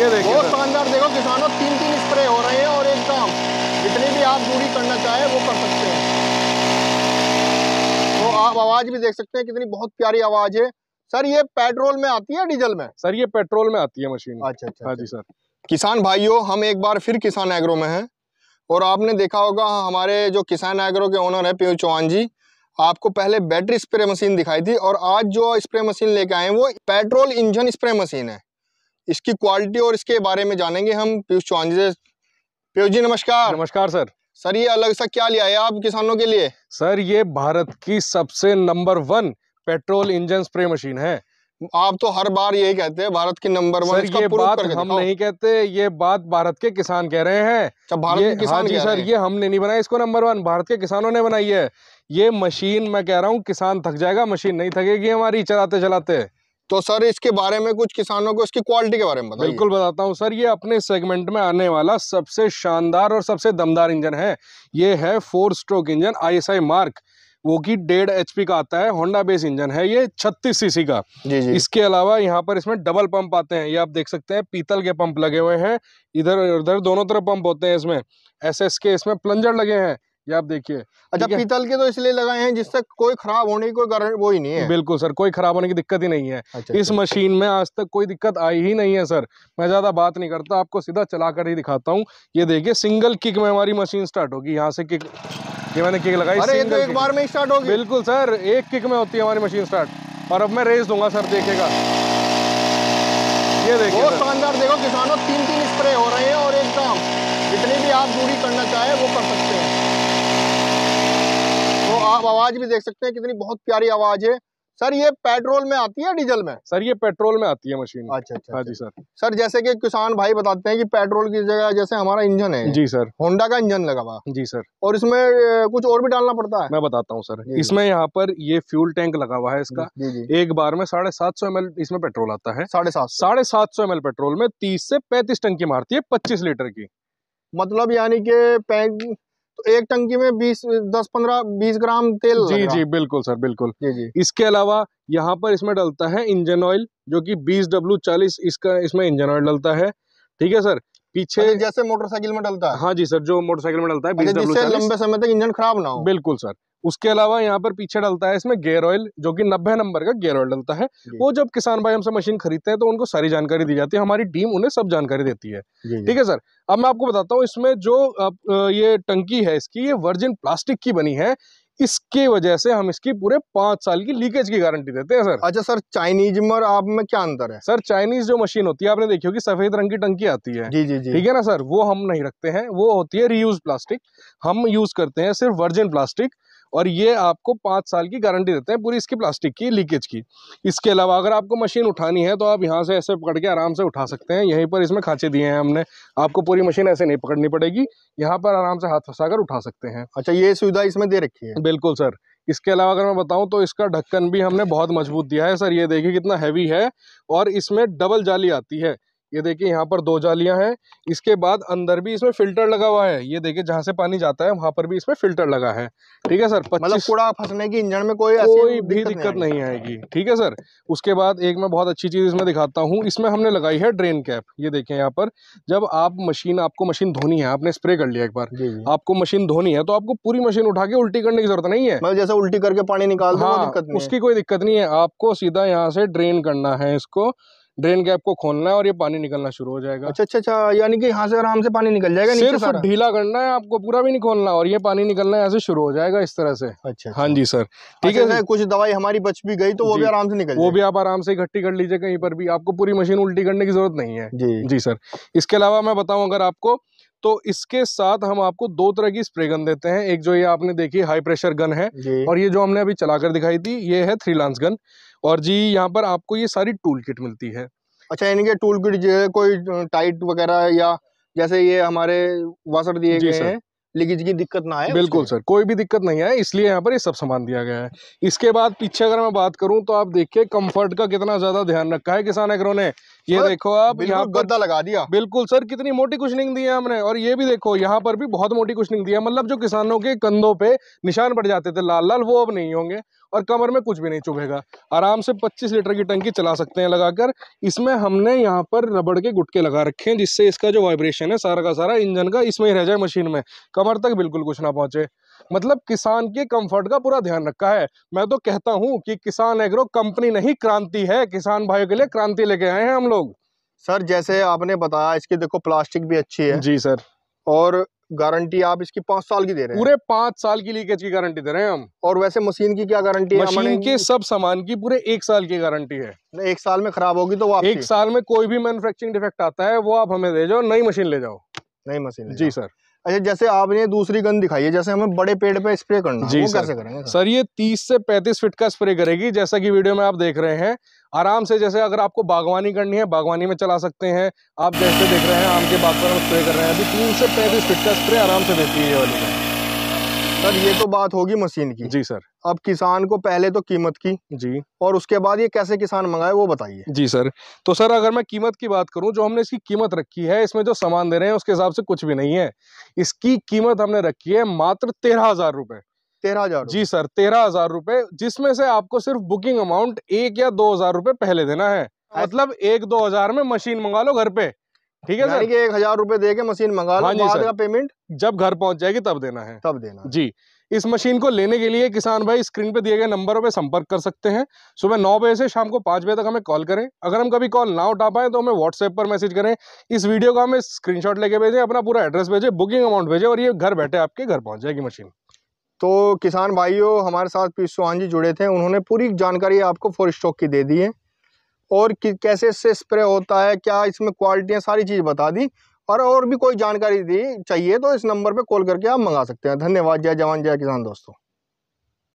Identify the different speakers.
Speaker 1: ये देखिए बहुत
Speaker 2: शानदार देखो किसानों तीन तीन स्प्रे हो रहे हैं और एकदम जितनी भी आप दूरी करना चाहे वो कर सकते हैं तो आप आवाज भी देख सकते हैं कितनी बहुत प्यारी आवाज है सर ये पेट्रोल में आती है डीजल में
Speaker 1: सर ये पेट्रोल में आती
Speaker 2: है मशीन अच्छा अच्छा हाँ अच्छा। जी सर किसान भाइयों हम एक बार फिर किसान एग्रो में हैं और आपने देखा होगा हमारे जो किसान एग्रो के ओनर है पीयू चौहान जी आपको पहले बैटरी स्प्रे मशीन दिखाई थी और आज जो स्प्रे मशीन लेके आए हैं वो पेट्रोल इंजन स्प्रे मशीन है इसकी क्वालिटी और इसके बारे में जानेंगे हम पीयूष चौहान जी पीयूष जी नमस्कार नमस्कार सर
Speaker 1: सर ये अलग सा क्या लिया है आप किसानों के लिए सर ये भारत की सबसे number one petrol engine spray machine है आप तो हर बार यही कहते हैं भारत की नंबर वन ये बात हम नहीं कहते ये बात भारत के किसान कह रहे हैं अच्छा, भारत ये, के किसान हाँ जी सर ये हमने नहीं बनाया इसको नंबर वन भारत के किसानों ने बनाई है ये मशीन मैं कह रहा हूँ किसान थक जाएगा मशीन नहीं थकेगी हमारी चलाते चलाते तो सर इसके बारे में कुछ किसानों को इसकी क्वालिटी के बारे में बिल्कुल बताता हूँ सर ये अपने सेगमेंट में आने वाला सबसे शानदार और सबसे दमदार इंजन है ये है four stroke engine I mark वो की डेढ़ एच का आता है होंडा बेस इंजन है ये छत्तीस सीसी का जी जी। इसके अलावा यहाँ पर इसमें डबल पंप आते हैं ये आप देख सकते हैं पीतल के पंप लगे हुए हैं इधर उधर दोनों तरफ पंप होते हैं इसमें एस के इसमें प्लंजर लगे हैं ये आप देखिए अच्छा पीतल
Speaker 2: के तो इसलिए लगाए हैं जिससे कोई खराब होने की कोई
Speaker 1: वो ही नहीं है बिल्कुल सर कोई खराब होने की दिक्कत ही नहीं है अच्छा, इस अच्छा। मशीन में आज तक कोई दिक्कत आई ही नहीं है सर मैं ज्यादा बात नहीं करता आपको सीधा चला कर ही दिखाता हूँ ये देखिए सिंगल किक में हमारी मशीन स्टार्ट होगी यहाँ से किक ये मैंने किक लगाई तो एक बार में स्टार्ट होगी बिल्कुल सर एक किक में होती है हमारी मशीन स्टार्ट और अब मैं रेस दूंगा सर देखेगा ये देखिए
Speaker 2: शानदार देखो किसानों तीन तीन स्प्रे हो रहे हैं और एकदम जितनी भी आप दूरी करना चाहे वो कर सकते हैं तो आप आवाज भी देख सकते हैं कितनी बहुत प्यारी आवाज है सर ये पेट्रोल में आती है डीजल में
Speaker 1: सर ये पेट्रोल में आती है मशीन अच्छा अच्छा हाँ अच्छा। जी सर
Speaker 2: सर जैसे कि किसान भाई बताते हैं कि पेट्रोल की जगह जैसे हमारा इंजन है
Speaker 1: जी सर होंडा का इंजन लगा हुआ जी सर
Speaker 2: और इसमें कुछ और भी डालना पड़ता है
Speaker 1: मैं बताता हूँ सर इसमें यहाँ पर ये फ्यूल टैंक लगा हुआ है इसका जी, जी, एक बार में साढ़े सात सौ एम इसमें पेट्रोल आता है साढ़े सात साढ़े सात सौ एम पेट्रोल में तीस से पैंतीस टंकी मारती है पच्चीस लीटर की
Speaker 2: मतलब यानी के तो एक टंकी में बीस दस पंद्रह बीस ग्राम तेल जी जी
Speaker 1: बिल्कुल सर बिल्कुल जी जी इसके अलावा यहाँ पर इसमें डलता है इंजन ऑयल जो कि बीस डब्ल्यू चालीस इसका इसमें इंजन ऑयल डलता है ठीक है सर पीछे मतलब जैसे मोटरसाइकिल में डलता है हाँ जी सर जो मोटरसाइकिल में डलता है मतलब लंबे समय तक इंजन खराब ना हो बिल्कुल सर उसके अलावा यहाँ पर पीछे डलता है इसमें गेयर ऑयल जो कि नब्बे नंबर का गेयर ऑयल डलता है वो जब किसान भाई हमसे मशीन खरीदते हैं तो उनको सारी जानकारी दी जाती है हमारी टीम उन्हें सब जानकारी देती है ठीक है सर अब मैं आपको बताता हूँ इसमें जो ये टंकी है इसकी ये वर्जिन प्लास्टिक की बनी है इसके वजह से हम इसकी पूरे पांच साल की लीकेज की गारंटी देते हैं सर अच्छा सर चाइनीज में आप में क्या अंतर है सर चाइनीज जो मशीन होती है आपने देखी होगी सफेद रंग की टंकी आती है जी जी जी ठीक है ना सर वो हम नहीं रखते हैं वो होती है रीयूज प्लास्टिक हम यूज करते हैं सिर्फ वर्जिन प्लास्टिक और ये आपको पाँच साल की गारंटी देते हैं पूरी इसकी प्लास्टिक की लीकेज की इसके अलावा अगर आपको मशीन उठानी है तो आप यहाँ से ऐसे पकड़ के आराम से उठा सकते हैं यहीं पर इसमें खाँचे दिए हैं हमने आपको पूरी मशीन ऐसे नहीं पकड़नी पड़ेगी यहाँ पर आराम से हाथ फंसा उठा सकते हैं अच्छा ये सुविधा इसमें दे रखी है बिल्कुल सर इसके अलावा अगर मैं बताऊं तो इसका ढक्कन भी हमने बहुत मजबूत दिया है सर ये देखिए कितना हैवी है और इसमें डबल जाली आती है ये देखिए यहाँ पर दो जालियाँ हैं इसके बाद अंदर भी इसमें फिल्टर लगा हुआ है ये देखिए जहाँ से पानी जाता है वहाँ पर भी इसमें फिल्टर लगा है ठीक है सर मतलब कूड़ा फंसने की इंजन में कोई कोई भी दिक्कत नहीं आएगी ठीक है सर उसके बाद एक मैं बहुत अच्छी चीज़ इसमें दिखाता हूँ इसमें हमने लगाई है ड्रेन कैप ये देखें यहाँ पर जब आप मशीन आपको मशीन धोनी है आपने स्प्रे कर लिया एक बार आपको मशीन धोनी है तो आपको पूरी मशीन उठा के उल्टी करने की जरूरत नहीं है मतलब
Speaker 2: जैसे उल्टी करके पानी निकाल हाँ, उसकी
Speaker 1: कोई दिक्कत नहीं है आपको सीधा यहाँ से ड्रेन करना है इसको ड्रेन गैप को खोलना है और ये पानी निकलना शुरू हो जाएगा
Speaker 2: अच्छा अच्छा अच्छा यानी कि यहाँ से आराम से पानी निकल जाएगा सिर्फ ढीला
Speaker 1: करना है आपको पूरा भी नहीं खोलना और ये पानी निकलना यहाँ से शुरू हो जाएगा इस तरह से अच्छा, अच्छा। हाँ जी सर अच्छा, ठीक है सर कुछ दवाई हमारी बच भी गई तो वो भी आराम से निकल वो भी आप आराम से इकट्ठी कर लीजिए कहीं पर भी आपको पूरी मशीन उल्टी करने की जरूरत नहीं है जी जी सर इसके अलावा मैं बताऊँ अगर आपको तो इसके साथ हम आपको दो तरह की स्प्रे गन देते हैं एक जो ये आपने देखी हाई प्रेशर गन है और ये जो हमने अभी चलाकर दिखाई थी ये है थ्री लांस गन और जी यहाँ पर आपको ये सारी टूल किट मिलती है अच्छा यानी कि टूल किट
Speaker 2: जो है कोई टाइट वगैरह या जैसे ये हमारे वासर दिए गए हैं लीकेज की दिक्कत ना आए बिल्कुल
Speaker 1: सर कोई भी दिक्कत नहीं है इसलिए यहाँ पर ये सब सामान दिया गया है इसके बाद पीछे अगर मैं बात करूँ तो आप देखिए कंफर्ट का कितना ज़्यादा ध्यान रखा है किसान एग्रो ने ये देखो आप यहाँ गद्दा लगा दिया बिल्कुल सर कितनी मोटी कुशनिंग दी है हमने और ये भी देखो यहाँ पर भी बहुत मोटी कुशनिंग दी है मतलब जो किसानों के कंधों पे निशान पड़ जाते थे लाल लाल वो अब नहीं होंगे और कमर में कुछ भी नहीं चुभेगा आराम से 25 लीटर की टंकी चला सकते हैं लगाकर इसमें हमने यहाँ पर रबड़ के गुटके लगा रखे हैं जिससे इसका जो वाइब्रेशन है सारा का सारा इंजन का इसमें ही रह जाए मशीन में कमर तक बिल्कुल कुछ ना पहुंचे मतलब किसान के कंफर्ट का पूरा ध्यान रखा है मैं तो कहता हूँ कि किसान एग्रो कंपनी नहीं क्रांति है किसान भाइयों के लिए क्रांति लेके आए हैं हम लोग सर जैसे आपने बताया इसकी देखो प्लास्टिक भी अच्छी है जी सर और गारंटी आप इसकी पांच साल की दे रहे हैं पूरे पांच साल की लीकेज की गारंटी दे रहे हैं हम और वैसे मशीन की क्या गारंटी है मशीन के सब सामान की पूरे एक साल की गारंटी है एक साल में खराब होगी तो वो एक साल में कोई भी मैन्युफैक्चरिंग डिफेक्ट आता है वो आप हमें दे जाओ नई मशीन ले जाओ नई मशीन जी सर अच्छा जैसे आपने
Speaker 2: दूसरी गन दिखाई है जैसे हमें बड़े पेड़ पे स्प्रे करना जी वो सर, कैसे करेंगे
Speaker 1: सर ये 30 से 35 फीट का स्प्रे करेगी जैसा कि वीडियो में आप देख रहे हैं आराम से जैसे अगर आपको बागवानी करनी है बागवानी में चला सकते हैं आप जैसे देख रहे हैं आम के बाग पर हम स्प्रे कर रहे हैं अभी तीन से पैंतीस फिट का स्प्रे आराम से देती है ये वाली सर ये तो बात होगी मशीन की जी सर
Speaker 2: अब किसान को पहले तो कीमत
Speaker 1: की जी और उसके बाद ये कैसे किसान मंगाए वो बताइए जी सर तो सर अगर मैं कीमत की बात करूं जो हमने इसकी कीमत रखी है इसमें जो सामान दे रहे हैं उसके हिसाब से कुछ भी नहीं है इसकी कीमत हमने रखी है मात्र तेरह हजार रुपए तेरह हजार जी सर तेरह हजार रुपए जिसमें से आपको सिर्फ बुकिंग अमाउंट एक या दो हजार रुपए पहले देना है अच्छा। मतलब एक दो हजार में मशीन मंगा लो घर पे ठीक है सर एक हजार रूपए दे के मशीन मंगा लो हाँ बाद का पेमेंट जब घर पहुंच जाएगी तब देना है तब देना जी इस मशीन को लेने के लिए किसान भाई स्क्रीन पे दिए गए नंबरों पे संपर्क कर सकते हैं सुबह नौ बजे से शाम को पाँच बजे तक हमें कॉल करें अगर हम कभी कॉल ना उठा पाए तो हमें व्हाट्सएप पर मैसेज करें इस वीडियो का हमें स्क्रीनशॉट लेके भेजें अपना पूरा एड्रेस भेजें बुकिंग अमाउंट भेजें और ये घर बैठे आपके घर पहुँच जाएगी मशीन
Speaker 2: तो किसान भाइयों हमारे साथ पीस चौहान जी जुड़े थे उन्होंने पूरी जानकारी आपको फोर स्टॉक की दे दी है और कैसे इससे स्प्रे होता है क्या इसमें क्वालिटियाँ सारी चीज़ बता दी और और भी कोई जानकारी दी चाहिए तो इस नंबर पर कॉल करके आप मंगा सकते हैं धन्यवाद जय जवान जय किसान दोस्तों